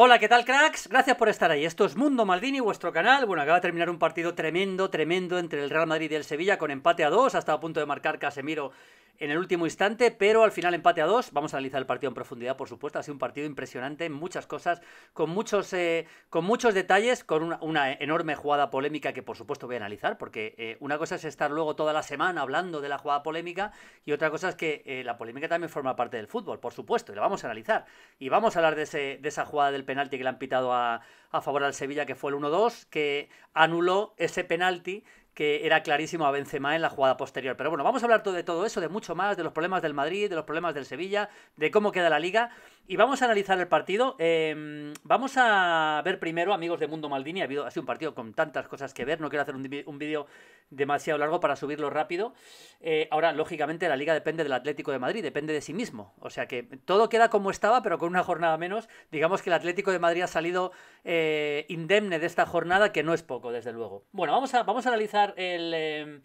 Hola, ¿qué tal cracks? Gracias por estar ahí. Esto es Mundo Maldini, vuestro canal. Bueno, acaba de terminar un partido tremendo, tremendo entre el Real Madrid y el Sevilla con empate a dos, hasta a punto de marcar Casemiro en el último instante, pero al final empate a dos. Vamos a analizar el partido en profundidad, por supuesto. Ha sido un partido impresionante en muchas cosas, con muchos, eh, con muchos detalles, con una, enorme jugada polémica que por supuesto voy a analizar, porque eh, una cosa es estar luego toda la semana hablando de la jugada polémica y otra cosa es que eh, la polémica también forma parte del fútbol, por supuesto, y la vamos a analizar. Y vamos a hablar de, ese, de esa jugada del penalti que le han pitado a, a favor al Sevilla, que fue el 1-2, que anuló ese penalti que era clarísimo a Benzema en la jugada posterior. Pero bueno, vamos a hablar de todo eso, de mucho más, de los problemas del Madrid, de los problemas del Sevilla, de cómo queda la liga. Y vamos a analizar el partido. Em, vamos a ver primero, amigos de Mundo Maldini, ha, habido, ha sido un partido con tantas cosas que ver, no quiero hacer un, vídeo demasiado largo para subirlo rápido. Eh, ahora, lógicamente, la liga depende del Atlético de Madrid, depende de sí mismo. O sea que todo queda como estaba, pero con una jornada menos. Digamos que el Atlético de Madrid ha salido eh, indemne de esta jornada, que no es poco, desde luego. Bueno, vamos a, vamos a analizar el,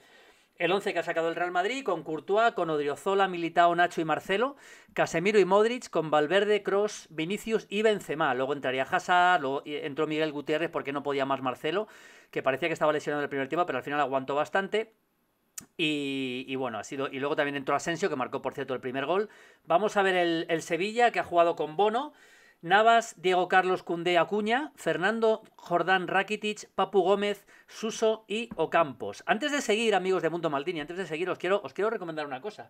11 em, que ha sacado el Real Madrid, con Courtois, con Odriozola, Militao, Nacho y Marcelo, Casemiro y Modric, con Valverde, Cross, Vinicius y Benzema. Luego entraría Hazard, luego entró Miguel Gutiérrez porque no podía más Marcelo, que parecía que estaba lesionado el primer tiempo, pero al final aguantó bastante. Y, bueno, ha sido. Y luego también entró Asensio, que marcó, por cierto, el primer gol. Vamos a ver el Sevilla, que ha jugado con Bono. Navas, Diego Carlos Cundé Acuña, Fernando Jordán Rakitic, Papu Gómez, Suso y Ocampos. Antes de seguir, amigos de Mundo Maldini, antes de seguir, os quiero, os quiero recomendar una cosa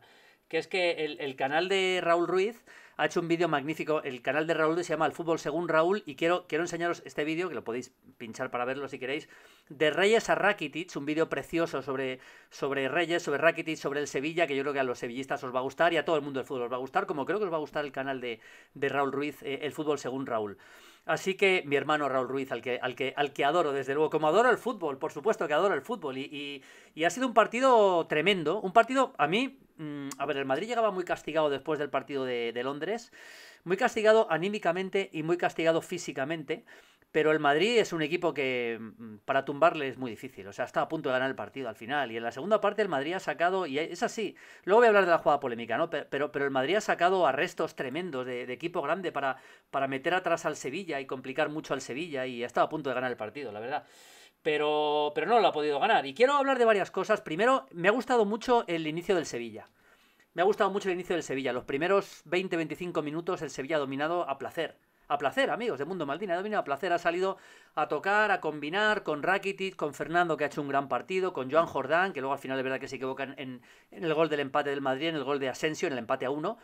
que es que el, canal de Raúl Ruiz ha hecho un vídeo magnífico. El canal de Raúl se llama El Fútbol Según Raúl y quiero, quiero enseñaros este vídeo, que lo podéis pinchar para verlo si queréis, de Reyes a Rakitic, un vídeo precioso sobre, sobre Reyes, sobre Rakitic, sobre el Sevilla, que yo creo que a los sevillistas os va a gustar y a todo el mundo del fútbol os va a gustar, como creo que os va a gustar el canal de, Raúl Ruiz, eh, El Fútbol Según Raúl. Así que mi hermano Raúl Ruiz, al que, al que, al que adoro, desde luego, como adoro el fútbol, por supuesto que adoro el fútbol, y, ha sido un partido tremendo, un partido, a mí, mm, a ver, el Madrid llegaba muy castigado después del partido de Londres, muy castigado anímicamente y muy castigado físicamente. Pero el Madrid es un equipo que mm, para tumbarle es muy difícil. O sea, está a punto de ganar el partido al final. Y en la segunda parte el Madrid ha sacado, y es así, luego voy a hablar de la jugada polémica, ¿no? Pero, pero, el Madrid ha sacado arrestos tremendos de, equipo grande para, para meter atrás al Sevilla y complicar mucho al Sevilla. Y ha estado a punto de ganar el partido, la verdad. Pero, pero no lo ha podido ganar. Y quiero hablar de varias cosas. Primero, me ha gustado mucho el inicio del Sevilla. Me ha gustado mucho el inicio del Sevilla. Los primeros 20-25 minutos el Sevilla ha dominado a placer a placer, amigos de Mundo Maldina, Ha a placer, ha salido a tocar, a combinar con Rakitic, con Fernando, que ha hecho un gran partido, con Joan Jordán, que luego al final de verdad que se equivocan en, el gol del empate del Madrid, en el gol de Asensio, en el empate a uno.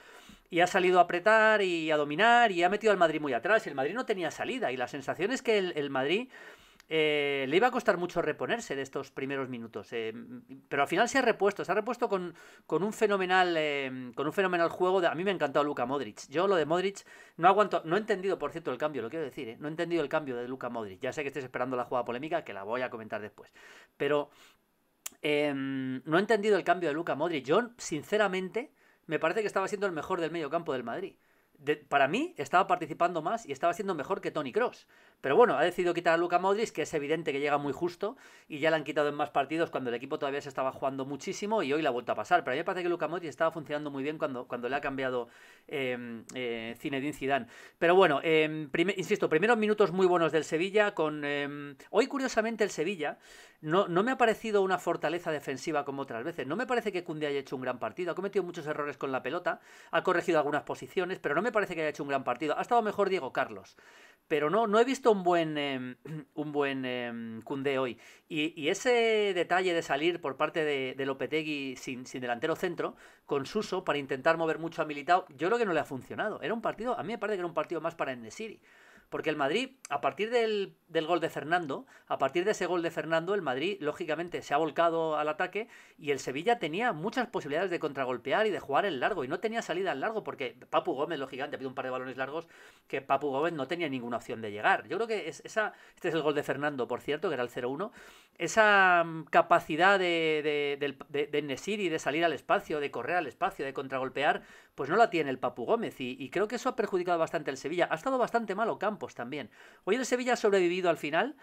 Y ha salido a apretar y a dominar y ha metido al Madrid muy atrás. y El Madrid no tenía salida y la sensación es que el Madrid eh, le iba a costar mucho reponerse de estos primeros minutos. Eh, pero al final se ha repuesto, se ha repuesto con, un fenomenal. Eh, con un fenomenal juego. a mí me ha encantado Luca Modric. Yo lo de Modric no aguanto. No he entendido, por cierto, el cambio, lo quiero decir, no he entendido el cambio de Luca Modric. Ya sé que estés esperando la jugada polémica, que la voy a comentar después. Pero em, no he entendido el cambio de Luca Modric. Yo, sinceramente, me parece que estaba siendo el mejor del medio campo del Madrid. para mí estaba participando más y estaba siendo mejor que Tony Cross. Pero bueno, ha decidido quitar a Luca Modric, que es evidente que llega muy justo, y ya la han quitado en más partidos cuando el equipo todavía se estaba jugando muchísimo y hoy la ha vuelto a pasar. Pero a mí me parece que Luca Modric estaba funcionando muy bien cuando, cuando le ha cambiado eh, eh, Zinedine Zidane. Pero bueno, em, insisto, primeros minutos muy buenos del Sevilla. con em, Hoy, curiosamente, el Sevilla no, no me ha parecido una fortaleza defensiva como otras veces. No me parece que Cunde haya hecho un gran partido. Ha cometido muchos errores con la pelota, ha corregido algunas posiciones, pero no me parece que haya hecho un gran partido. Ha estado mejor Diego Carlos. Pero no, no he visto un buen, em, un buen em, hoy. Y, ese detalle de salir por parte de, Lopetegui sin, delantero centro, con Suso, para intentar mover mucho a Militao, yo creo que no le ha funcionado. Era un partido, a mí me parece que era un partido más para City. Porque el Madrid, a partir del, gol de Fernando, a partir de ese gol de Fernando, el Madrid, lógicamente, se ha volcado al ataque y el Sevilla tenía muchas posibilidades de contragolpear y de jugar en largo. Y no tenía salida al largo porque Papu Gómez, lógicamente, pedido un par de balones largos que Papu Gómez no tenía ninguna opción de llegar. Yo creo que es, esa, este es el gol de Fernando, por cierto, que era el 0-1. Esa mm, capacidad de, de, de, de Nesiri de salir al espacio, de correr al espacio, de contragolpear, pues no la tiene el Papu Gómez. Y, y creo que eso ha perjudicado bastante al Sevilla. Ha estado bastante malo campo pues también. Hoy el Sevilla ha sobrevivido al final.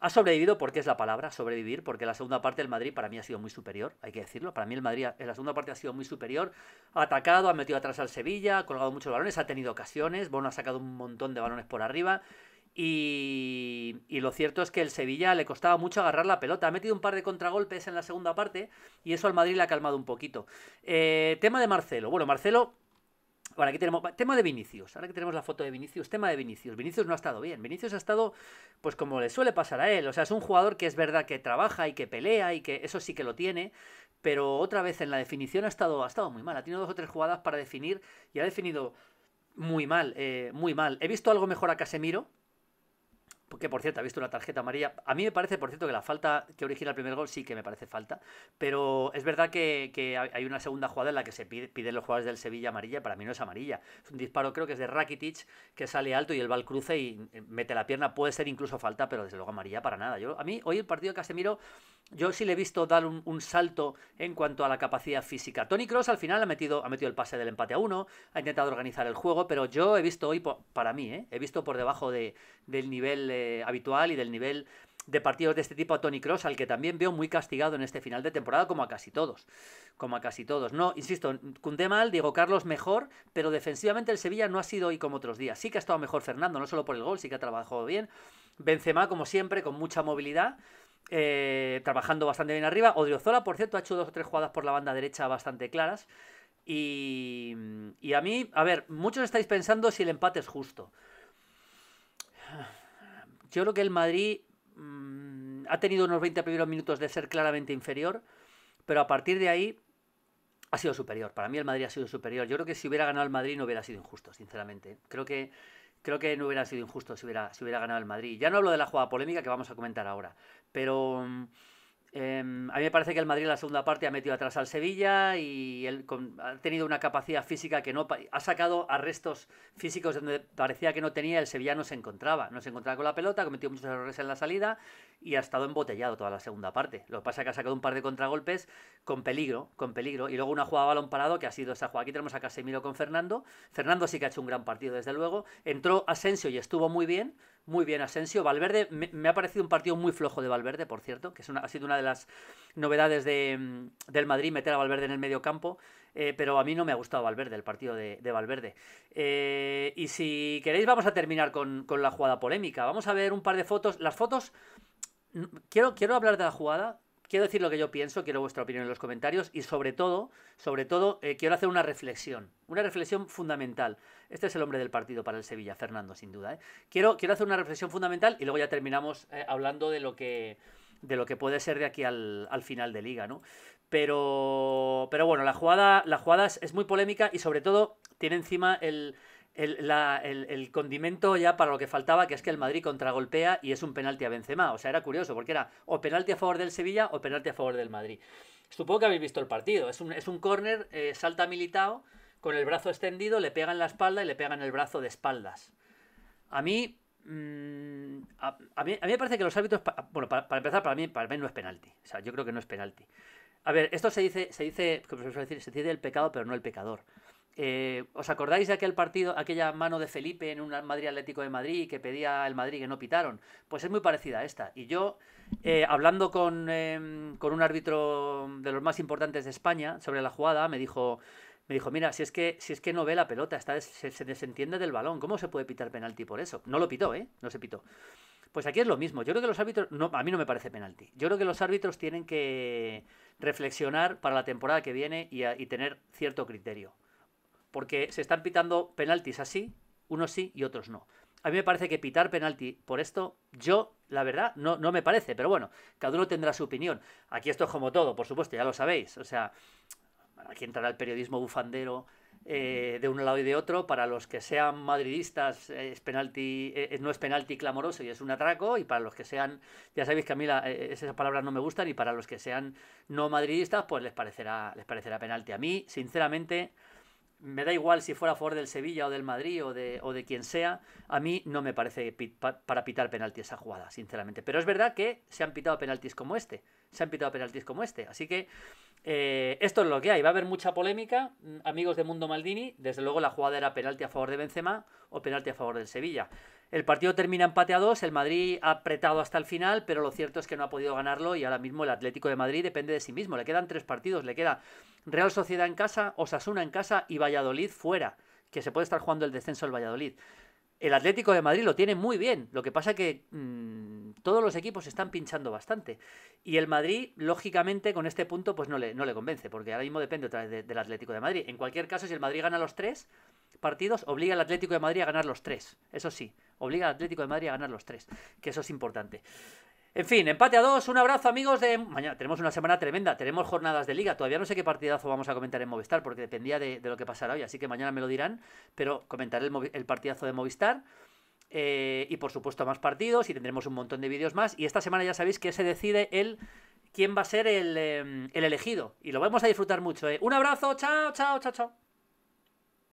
Ha sobrevivido porque es la palabra, sobrevivir, porque la segunda parte del Madrid para mí ha sido muy superior, hay que decirlo. Para mí el Madrid en la segunda parte ha sido muy superior. Ha atacado, ha metido atrás al Sevilla, ha colgado muchos balones, ha tenido ocasiones. Bueno, ha sacado un montón de balones por arriba. Y, lo cierto es que el Sevilla le costaba mucho agarrar la pelota. Ha metido un par de contragolpes en la segunda parte y eso al Madrid le ha calmado un poquito. Eh, tema de Marcelo. Bueno, Marcelo Ahora aquí tenemos tema de Vinicius. Ahora que tenemos la foto de Vinicius, tema de Vinicius. Vinicius no ha estado bien. Vinicius ha estado, pues como le suele pasar a él. O sea, es un jugador que es verdad que trabaja y que pelea y que eso sí que lo tiene. Pero otra vez en la definición ha estado, ha estado muy mal. Ha tenido dos o tres jugadas para definir y ha definido muy mal, eh, muy mal. He visto algo mejor a Casemiro, que por cierto ha visto una tarjeta amarilla. A mí me parece, por cierto, que la falta que origina el primer gol sí que me parece falta. Pero es verdad que, hay una segunda jugada en la que se pide, piden los jugadores del Sevilla amarilla. Para mí no es amarilla. Es un disparo, creo que es de Rakitic, que sale alto y el bal cruce y eh, mete la pierna. Puede ser incluso falta, pero desde luego amarilla para nada. Yo, a mí hoy el partido de Casemiro yo sí le he visto dar un, salto en cuanto a la capacidad física. Tony Cross al final ha metido, ha metido el pase del empate a uno, ha intentado organizar el juego, pero yo he visto hoy, para mí, ¿eh? he visto por debajo de, del nivel eh, habitual y del nivel de partidos de este tipo a Tony Cross, al que también veo muy castigado en este final de temporada, como a casi todos. Como a casi todos. No, insisto, Cundé mal, Diego Carlos mejor, pero defensivamente el Sevilla no ha sido hoy como otros días. Sí que ha estado mejor Fernando, no solo por el gol, sí que ha trabajado bien. Benzema, como siempre, con mucha movilidad. Eh, trabajando bastante bien arriba. Odriozola, por cierto, ha hecho dos o tres jugadas por la banda derecha bastante claras. Y, a mí, a ver, muchos estáis pensando si el empate es justo. Yo creo que el Madrid mm, ha tenido unos 20 primeros minutos de ser claramente inferior, pero a partir de ahí ha sido superior. Para mí el Madrid ha sido superior. Yo creo que si hubiera ganado el Madrid no hubiera sido injusto, sinceramente. Creo que creo que no hubiera sido injusto si hubiera ganado el Madrid. Ya no hablo de la jugada polémica que vamos a comentar ahora. Pero em, a mí me parece que el Madrid en la segunda parte ha metido atrás al Sevilla y ha tenido una capacidad física que no... Ha sacado arrestos físicos donde parecía que no tenía, el Sevilla no se encontraba. No se encontraba con la pelota, cometió muchos errores en la salida y ha estado embotellado toda la segunda parte. Lo que pasa es que ha sacado un par de contragolpes con peligro, con peligro. Y luego una jugada a balón parado que ha sido esa jugada. Aquí tenemos a Casemiro con Fernando. Fernando sí que ha hecho un gran partido, desde luego. Entró Asensio y estuvo muy bien muy bien Asensio. Valverde, me, ha parecido un partido muy flojo de Valverde, por cierto, que ha sido una de las novedades de, mm, del Madrid, meter a Valverde en el medio campo. Eh, pero a mí no me ha gustado Valverde, el partido de, Valverde. Eh, y si queréis, vamos a terminar con, con la jugada polémica. Vamos a ver un par de fotos. Las fotos. Mm, quiero, quiero hablar de la jugada quiero decir lo que yo pienso, quiero vuestra opinión en los comentarios y sobre todo, sobre todo, eh, quiero hacer una reflexión, una reflexión fundamental. Este es el hombre del partido para el Sevilla, Fernando, sin duda. ¿eh? Quiero, quiero hacer una reflexión fundamental y luego ya terminamos eh, hablando de lo que de lo que puede ser de aquí al, final de liga, ¿no? Pero, pero bueno, la jugada, la jugada es muy polémica y sobre todo tiene encima el, el, condimento ya para lo que faltaba, que es que el Madrid contragolpea y es un penalti a Benzema. O sea, era curioso, porque era o penalti a favor del Sevilla o penalti a favor del Madrid. Supongo que habéis visto el partido. Es un, es un córner, eh, salta militado, con el brazo extendido, le pegan la espalda y le pegan el brazo de espaldas. A mí. Mm, a, mí me parece que los árbitros. bueno, para, empezar, para mí, para mí no es penalti. O sea, yo creo que no es penalti. A ver, esto se dice, se dice, se dice el pecado, pero no el pecador. Eh, ¿Os acordáis de aquel partido, aquella mano de Felipe en un Madrid Atlético de Madrid que pedía al Madrid que no pitaron? Pues es muy parecida a esta. Y yo, eh, hablando em, con, un árbitro de los más importantes de España sobre la jugada, me dijo, me dijo mira, si es, que, si es que no ve la pelota, está se, desentiende del balón, ¿cómo se puede pitar penalti por eso? No lo pitó, ¿eh? No se pitó. Pues aquí es lo mismo. Yo creo que los árbitros, a mí no me parece penalti. Yo creo que los árbitros tienen que reflexionar para la temporada que viene y tener cierto criterio porque se están pitando penaltis así, unos sí y otros no. A mí me parece que pitar penalti por esto, yo, la verdad, no, no me parece, pero bueno, cada uno tendrá su opinión. Aquí esto es como todo, por supuesto, ya lo sabéis. O sea, aquí entrará el periodismo bufandero eh, de un lado y de otro. Para los que sean madridistas, eh, es penalti, eh, no es penalti clamoroso y es un atraco. Y para los que sean, ya sabéis que a mí esas palabras no me gustan. Y para los que sean no madridistas, pues les parecerá, les parecerá penalti. A mí, sinceramente, me da igual si fuera a favor del Sevilla o del Madrid o de, o de quien sea, a mí no me parece para pitar penalti esa jugada, sinceramente. Pero es verdad que se han pitado penaltis como este, se han pitado penaltis como este. Así que eh, esto es lo que hay. Va a haber mucha polémica. Mm, amigos de Mundo Maldini, desde luego la jugada era penalti a favor de Benzema o penalti a favor del Sevilla. El partido termina empate a dos, el Madrid ha apretado hasta el final, pero lo cierto es que no ha podido ganarlo y ahora mismo el Atlético de Madrid depende de sí mismo. Le quedan tres partidos, le queda Real Sociedad en casa, Osasuna en casa y Valladolid fuera, que se puede estar jugando el descenso del Valladolid. El Atlético de Madrid lo tiene muy bien, lo que pasa que... Mm, todos los equipos están pinchando bastante. Y el Madrid, lógicamente, con este punto, pues no le, no le convence, porque ahora mismo depende otra vez del Atlético de Madrid. En cualquier caso, si el Madrid gana los tres partidos, obliga al Atlético de Madrid a ganar los tres. Eso sí, obliga al Atlético de Madrid a ganar los tres, que eso es importante. En fin, empate a dos, un abrazo amigos de... Mañana tenemos una semana tremenda, tenemos jornadas de liga, todavía no sé qué partidazo vamos a comentar en Movistar porque dependía de, lo que pasara hoy, así que mañana me lo dirán, pero comentaré el partidazo de Movistar. Eh, y por supuesto más partidos y tendremos un montón de vídeos más. Y esta semana ya sabéis que se decide el quién va a ser el, em, elegido. Y lo vamos a disfrutar mucho. ¿eh? Un abrazo, chao, chao, chao, chao.